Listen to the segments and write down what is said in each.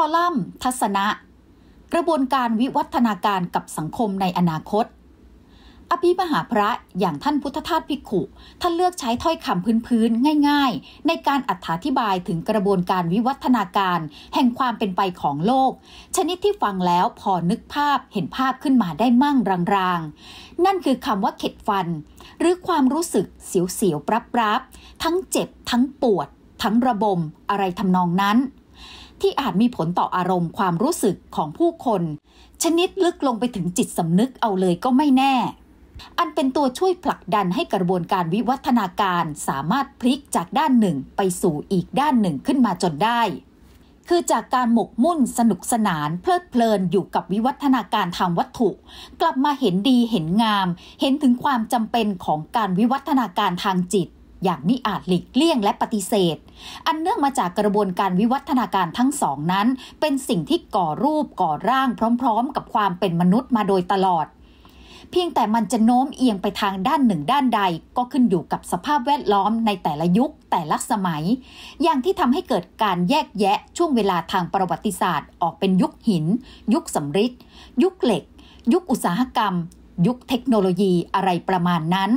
คอลัมน์ทัศนะ กระบวนการวิวัฒนาการกับสังคมในอนาคต อภิมหาพระอย่างท่านพุทธทาสภิกขุ ท่านเลือกใช้ถ้อยคำพื้นๆง่ายๆ ในการอธิบายถึงกระบวนการวิวัฒนาการแห่งความเป็นไปของโลก ชนิดที่ฟังแล้วพอนึกภาพเห็นภาพขึ้นมาได้มั่งรางๆ นั่นคือคำว่าเข็ดฟัน หรือความรู้สึกเสียวๆปรับๆทั้งเจ็บทั้งปวด ทั้งระบมอะไรทำนองนั้นที่อาจมีผลต่ออารมณ์ความรู้สึกของผู้คน ชนิดลึกลงไปถึงจิตสำนึกเอาเลยก็ไม่แน่ อันเป็นตัวช่วยผลักดันให้กระบวนการวิวัฒนาการสามารถพลิกจากด้านหนึ่งไปสู่อีกด้านหนึ่งขึ้นมาจนได้ คือจากการหมกมุ่นสนุกสนาน เพลิดเพลินอยู่กับวิวัฒนาการทางวัตถุ กลับมาเห็นดีเห็นงาม เห็นถึงความจำเป็นของการวิวัฒนาการทางจิตอย่างมิอาจหลีกเลี่ยงและปฏิเสธ อันเนื่องมาจากกระบวนการวิวัฒนาการทั้งสองนั้น เป็นสิ่งที่ก่อรูปก่อร่างพร้อม ๆ กับความเป็นมนุษย์มาโดยตลอด เพียงแต่มันจะโน้มเอียงไปทางด้านหนึ่งด้านใด ก็ขึ้นอยู่กับสภาพแวดล้อมในแต่ละยุค แต่ละสมัย อย่างที่ทำให้เกิดการแยกแยะช่วงเวลาทางประวัติศาสตร์ ออกเป็นยุคหิน ยุคสำริดยุคเหล็ก ยุคอุตสาหกรรม ยุคเทคโนโลยีอะไรประมาณนั้น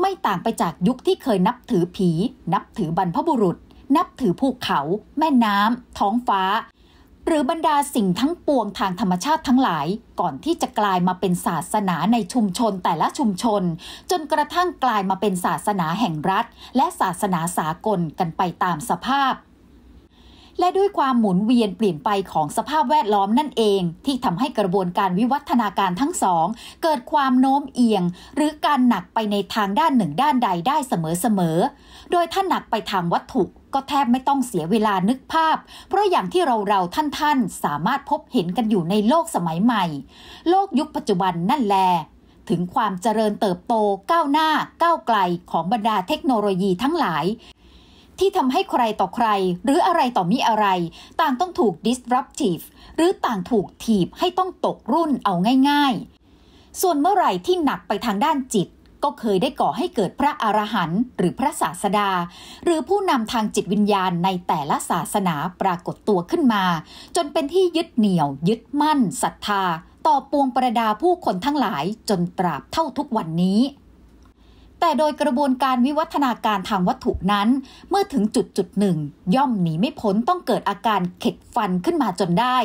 ไม่ต่างไปจากยุคที่เคยนับถือผี นับถือบรรพบุรุษ นับถือภูเขา แม่น้ำท้องฟ้า หรือบรรดาสิ่งทั้งปวงทางธรรมชาติทั้งหลาย ก่อนที่จะกลายมาเป็นศาสนาในชุมชนแต่ละชุมชน จนกระทั่งกลายมาเป็นศาสนาแห่งรัฐ และศาสนาสากลกันไปตามสภาพและด้วยความหมุนเวียนเปลี่ยนไปของสภาพแวดล้อมนั่นเองที่ทำให้กระบวนการวิวัฒนาการทั้งสอง เกิดความโน้มเอียง หรือการหนักไปในทางด้านหนึ่งด้านใดได้เสมอๆโดยถ้าหนักไปทางวัตถุ ก็แทบไม่ต้องเสียเวลานึกภาพ เพราะอย่างที่เราเราท่าน ๆ สามารถพบเห็นกันอยู่ในโลกสมัยใหม่ โลกยุคปัจจุบันนั่นแลถึงความเจริญเติบโตก้าวหน้า ก้าวไกล ของบรรดาเทคโนโลยีทั้งหลายที่ทำให้ใครต่อใคร หรืออะไรต่อมีอะไร ต่างต้องถูก disruptive หรือต่างถูกถีบให้ต้องตกรุ่นเอาง่าย ๆ ส่วนเมื่อไหร่ที่หนักไปทางด้านจิต ก็เคยได้ก่อให้เกิดพระอรหันต์หรือพระศาสดา หรือผู้นำทางจิตวิญญาณในแต่ละศาสนาปรากฏตัวขึ้นมา จนเป็นที่ยึดเหนี่ยว ยึดมั่นศรัทธา ต่อปวงประดาผู้คนทั้งหลายจนตราบเท่าทุกวันนี้แต่โดยกระบวนการวิวัฒนาการทางวัตถุนั้น เมื่อถึงจุดจุดหนึ่งย่อมหนีไม่พ้นต้องเกิดอาการเข็ดฟันขึ้นมาจนได้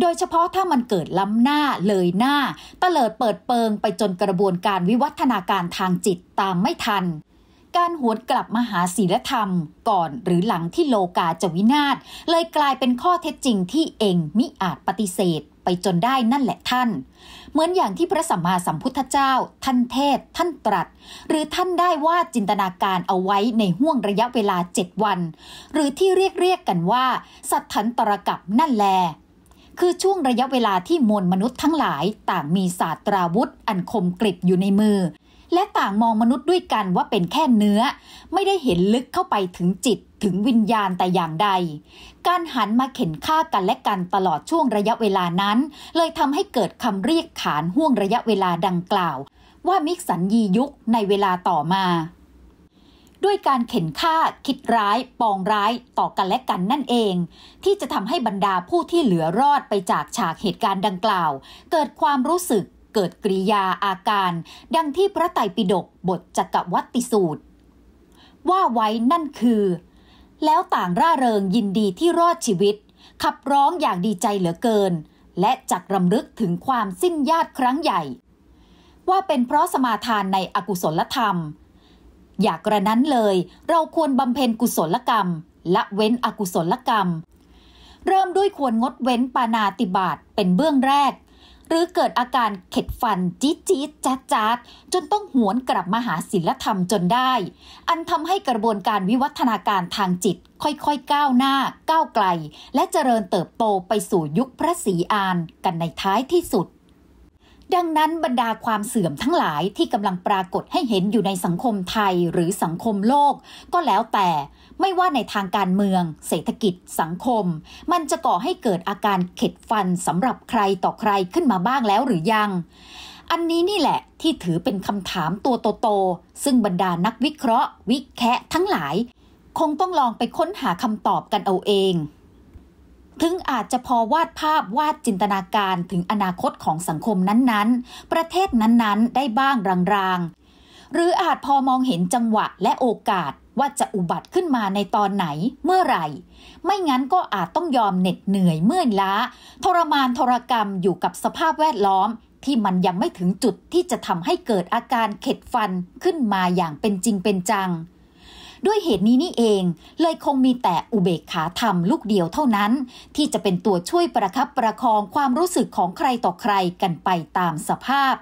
โดยเฉพาะถ้ามันเกิดล้ำหน้าเลยหน้าตลิดเปิดเปิงไปจนกระบวนการวิวัฒนาการทางจิตตามไม่ทัน การหวนกลับมาหาศีลธรรมก่อนหรือหลังที่โลกาจะวินาศเลยกลายเป็นข้อเท็จจริงที่เองมิอาจปฏิเสธไปจนได้นั่นแหละท่าน เหมือนอย่างที่พระสัมมาสัมพุทธเจ้าท่านเทศท่านตรัสหรือท่านได้วาาจินตนาการเอาไว้ในห่วงระยะเวลาเจ็ดวัน หรือที่เรียกเรียกกันว่า สัทธันตรกับนั่นแล คือช่วงระยะเวลาที่มวลมนุษย์ทั้งหลาย ต่างมีศาสตราวุธ อันคมกริบอยู่ในมือและต่างมองมนุษย์ด้วยกันว่าเป็นแค่เนื้อ ไม่ได้เห็นลึกเข้าไปถึงจิตถึงวิญญาณแต่อย่างใด การหันมาเข็นฆ่ากันและกัน ตลอดช่วงระยะเวลานั้น เลยทำให้เกิดคำเรียกขานห่วงระยะเวลาดังกล่าว ว่ามิกสัญญียุคในเวลาต่อมา ด้วยการเข็นฆ่า คิดร้าย ปองร้าย ต่อกันและกันนั่นเอง ที่จะทำให้บรรดาผู้ที่เหลือรอดไปจากฉากเหตุการณ์ดังกล่าว เกิดความรู้สึกเกิดกริยาอาการดังที่พระไตรปิฎกบทจักวัติสูตร ว่าไว้นั่นคือ แล้วต่างร่าเริงยินดีที่รอดชีวิต ขับร้องอย่างดีใจเหลือเกิน และจักรำลึกถึงความสิ้นญาติครั้งใหญ่ ว่าเป็นเพราะสมาทานในอกุศลธรรม อยากกระนั้นเลย เราควรบำเพ็ญกุศลกรรมละเว้นอกุศลกรรม เริ่มด้วยควรงดเว้นปานาติบาตเป็นเบื้องแรกหรือเกิดอาการเข็ดฟันจี๊ดจี๊ดจัดจัดจนต้องหวนกลับมาหาศิลธรรมจนได้ อันทำให้กระบวนการวิวัฒนาการทางจิตค่อยๆก้าวหน้า ก้าวไกล และเจริญเติบโตไปสู่ยุคพระศรีอานกันในท้ายที่สุดดังนั้นบรรดาความเสื่อมทั้งหลายที่กำลังปรากฏให้เห็นอยู่ในสังคมไทย หรือสังคมโลกก็แล้วแต่ไม่ว่าในทางการเมือง เศรษฐกิจ สังคม มันจะก่อให้เกิดอาการเข็ดฟันสำหรับใครต่อใครขึ้นมาบ้างแล้วหรือยัง อันนี้นี่แหละ ที่ถือเป็นคำถามตัวโตๆซึ่งบรรดานักวิเคราะห์ วิแคะทั้งหลาย คงต้องลองไปค้นหาคำตอบกันเอาเองถึงอาจจะพอวาดภาพวาดจินตนาการถึงอนาคตของสังคมนั้นๆ ประเทศนั้นๆ ได้บ้างรางๆ หรืออาจพอมองเห็นจังหวะและโอกาสว่าจะอุบัติขึ้นมาในตอนไหนเมื่อไหร่ ไม่งั้นก็อาจต้องยอมเหน็ดเหนื่อยเมื่อยล้า ทรมานทรกรรมอยู่กับสภาพแวดล้อมที่มันยังไม่ถึงจุดที่จะทำให้เกิดอาการเข็ดฟันขึ้นมาอย่างเป็นจริงเป็นจังด้วยเหตุนี้นี่เอง เลยคงมีแต่อุเบกขาธรรมลูกเดียวเท่านั้น ที่จะเป็นตัวช่วยประคับประคองความรู้สึกของใครต่อใครกันไปตามสภาพ